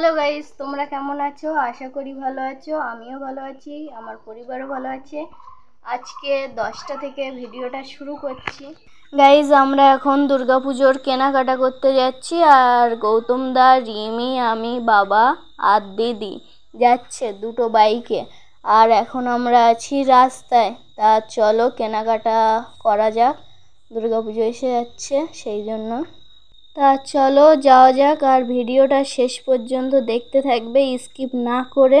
Hello guys তোমরা কেমন আছো আশা করি ভালো আছো আমিও ভালো আছি আমার পরিবারও ভালো আছে আজকে দশটা থেকে ভিডিওটা শুরু করছি গাইজ আমরা এখন পুজোর কেনাকাটা করতে যাচ্ছি আর গৌতম দা রিমি আমি বাবা আর দিদি যাচ্ছে দুটো বাইকে আর এখন আমরা আছি রাস্তায় তা চলো কেনাকাটা করা যাক পুজো এসে যাচ্ছে সেই জন্য তা চলো যাওয়া যাক আর ভিডিওটা শেষ পর্যন্ত দেখতে থাকবে স্কিপ না করে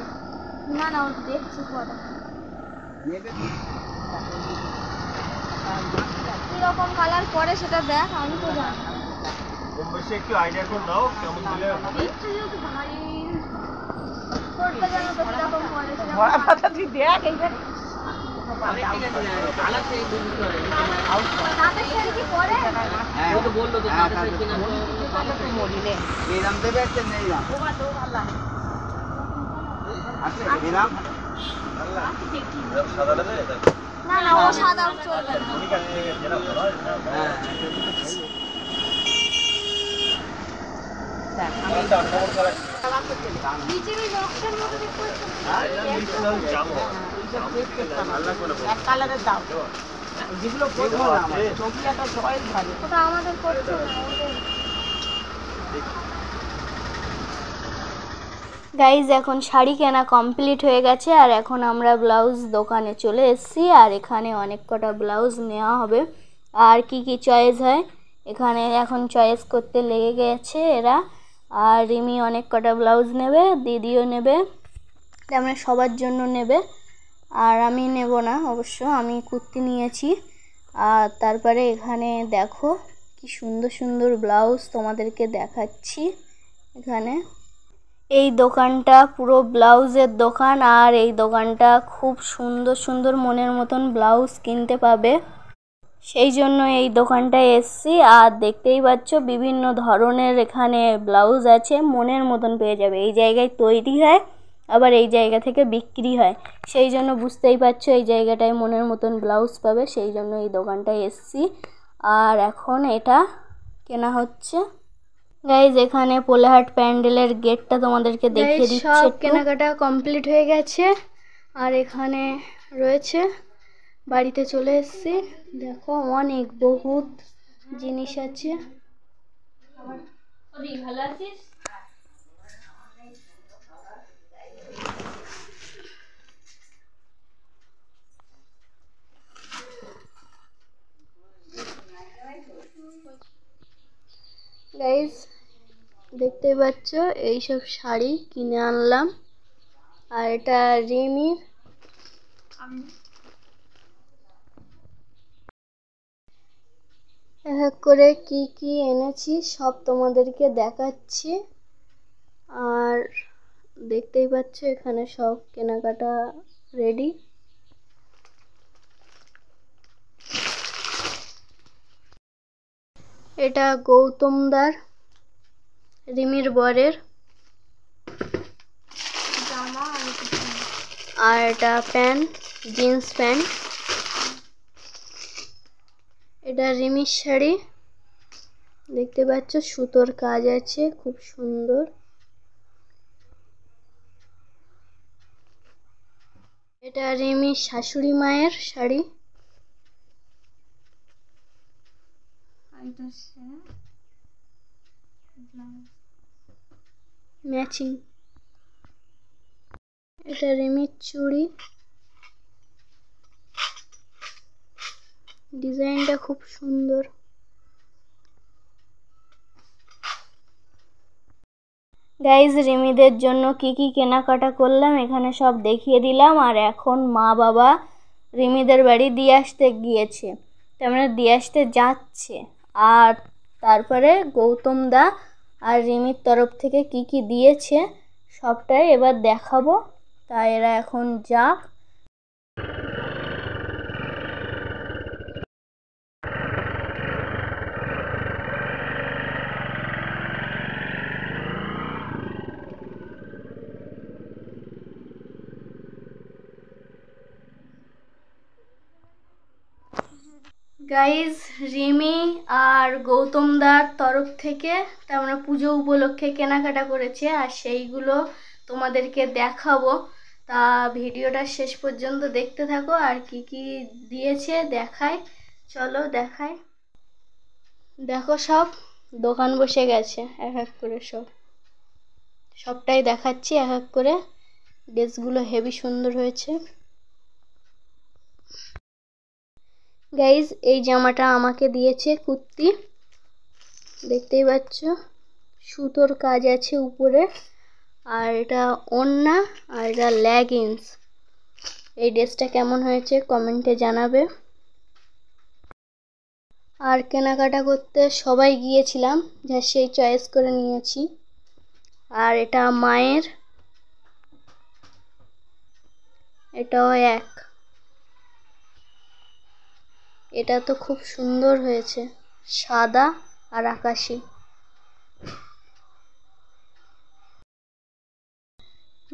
না না ওটা দেখছি পরে কিরকম কালার পরে সেটা দেখ আমি তো জানি কম বেশি একটু আইডিয়া করে দাও কেমন দিলে একটু যেহেতু ভারী করতে জানো তো কিরকম পরে ভরা পাতা তুই দেখ এইবার হ্যাঁ, বললো হ্যাঁ, তো হ্যাঁ, মেয়েরাম দেবে একটা মেয়েরাম না না ও সাদা যেগুলো হ্যাঁ, করবো হ্যাঁ, হ্যাঁ। আমাদের গাইজ এখন শাড়ি কেনা কমপ্লিট হয়ে গেছে আর এখন আমরা ব্লাউজ দোকানে চলে এসেছি আর এখানে অনেক কটা ব্লাউজ নেওয়া হবে আর কি কি চয়েস হয় এখানে এখন চয়েস করতে লেগে গেছে এরা আর রিমি অনেক কটা ব্লাউজ নেবে দিদিও নেবে আমরা সবার জন্য নেবে আর আমি নেব না অবশ্য আমি কুর্তি নিয়েছি আর তারপরে এখানে দেখো কি সুন্দর সুন্দর ব্লাউজ তোমাদেরকে দেখাচ্ছি এখানে এই দোকানটা পুরো ব্লাউজের দোকান আর এই দোকানটা খুব সুন্দর সুন্দর মনের মতন ব্লাউজ কিনতে পাবে সেই জন্য এই দোকানটায় এসছি আর দেখতেই পাচ্ছ বিভিন্ন ধরনের এখানে ব্লাউজ আছে মনের মতন পেয়ে যাবে এই জায়গায় তৈরি হয় আবার এই জায়গা থেকে বিক্রি হয় সেই জন্য বুঝতেই পারছো এই জায়গাটায় মনের মতন ব্লাউজ পাবে সেই জন্য এই দোকানটায় এসছি আর এখন এটা কেনা হচ্ছে গাইজ এখানে পোলাহাট প্যান্ডেলের গেটটা তোমাদেরকে দেখিয়ে দিচ্ছি সব কেনাকাটা কমপ্লিট হয়ে গেছে আর এখানে রয়েছে বাড়িতে চলে এসেছি দেখো অনেক বহুত জিনিস আছে ভালো দেখতেই পাচ্ছ এইসব শাড়ি কিনে আনলাম আর এটা রিমির এক করে কি কি এনেছি সব তোমাদেরকে দেখাচ্ছি আর দেখতেই পাচ্ছ এখানে সব কেনাকাটা রেডি এটা গৌতমদার রিমির বরের জামা আর এটা প্যান্ট জিন্স প্যান্ট এটা রিমির শাড়ি দেখতে পাচ্ছ সুতোর কাজ আছে খুব সুন্দর এটা রিমির শাশুড়ি মায়ের sari I don't see. Matching এটা রেমের চুড়ি ডিজাইনটা খুব সুন্দর গাইজ রিমিদের জন্য কি কি কেনাকাটা করলাম এখানে সব দেখিয়ে দিলাম আর এখন মা বাবা রিমিদের বাড়ি দিয়ে আসতে গিয়েছে তেমন দিয়ে আসতে যাচ্ছে আর তারপরে গৌতম দা আর রিমির তরফ থেকে কি কি দিয়েছে সবটাই এবার দেখাবো তা এরা এখন যাক গাইজ রিমি আর গৌতম দার তরফ থেকে তার মানে পুজো উপলক্ষে কেনাকাটা করেছে আর সেইগুলো তোমাদেরকে দেখাবো তা ভিডিওটা শেষ পর্যন্ত দেখতে থাকো আর কি কি দিয়েছে দেখায় চলো দেখায় দেখো সব দোকান বসে গেছে এক এক করে সব সবটাই দেখাচ্ছি এক এক করে ড্রেসগুলো হেভি সুন্দর হয়েছে গাইজ এই জামাটা আমাকে দিয়েছে কুর্তি দেখতেই পাচ্ছ সুতোর কাজ আছে উপরে আর এটা ওন্না আর এটা ল্যাগিংস এই ড্রেসটা কেমন হয়েছে কমেন্টে জানাবে আর কেনাকাটা করতে সবাই গিয়েছিলাম যা সেই চয়েস করে নিয়েছি আর এটা মায়ের এটাও এক এটা তো খুব সুন্দর হয়েছে সাদা আর আকাশি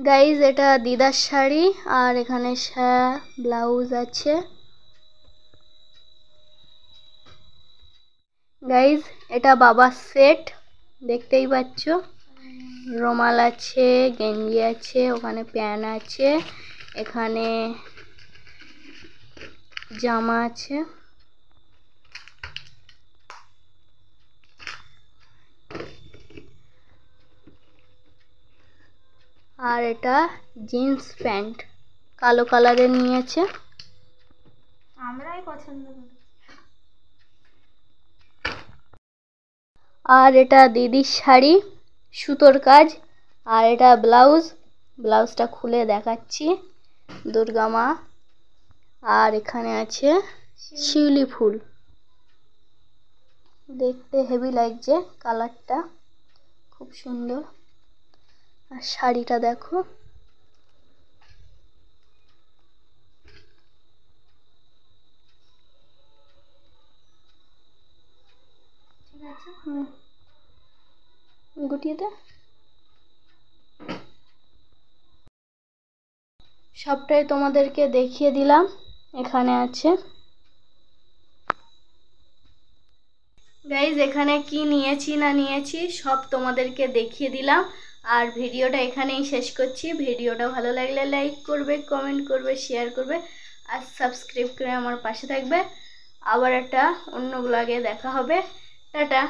গাইজ এটা দিদার শাড়ি আর এখানে সা ব্লাউজ আছে গাইজ এটা বাবার সেট দেখতেই পাচ্ছ রোমাল আছে গেঞ্জি আছে ওখানে প্যান আছে এখানে জামা আছে আর এটা জিন্স প্যান্ট কালো কালারের নিয়েছে আমরাই পছন্দ আর এটা দিদির শাড়ি সুতোর কাজ আর এটা ব্লাউজ ব্লাউজটা খুলে দেখাচ্ছি দুর্গা মা আর এখানে আছে শিউলি ফুল দেখতে হেভি লাগছে কালারটা খুব সুন্দর আর শাড়িটা দেখো সবটাই তোমাদেরকে দেখিয়ে দিলাম এখানে আছে গাইজ এখানে কি নিয়েছি না নিয়েছি সব তোমাদেরকে দেখিয়ে দিলাম আর ভিডিওটা এখানেই শেষ করছি ভিডিওটা ভালো লাগলে লাইক করবে কমেন্ট করবে শেয়ার করবে আর সাবস্ক্রাইব করে আমার পাশে থাকবে আবার একটা অন্য ব্লগে দেখা হবে টাটা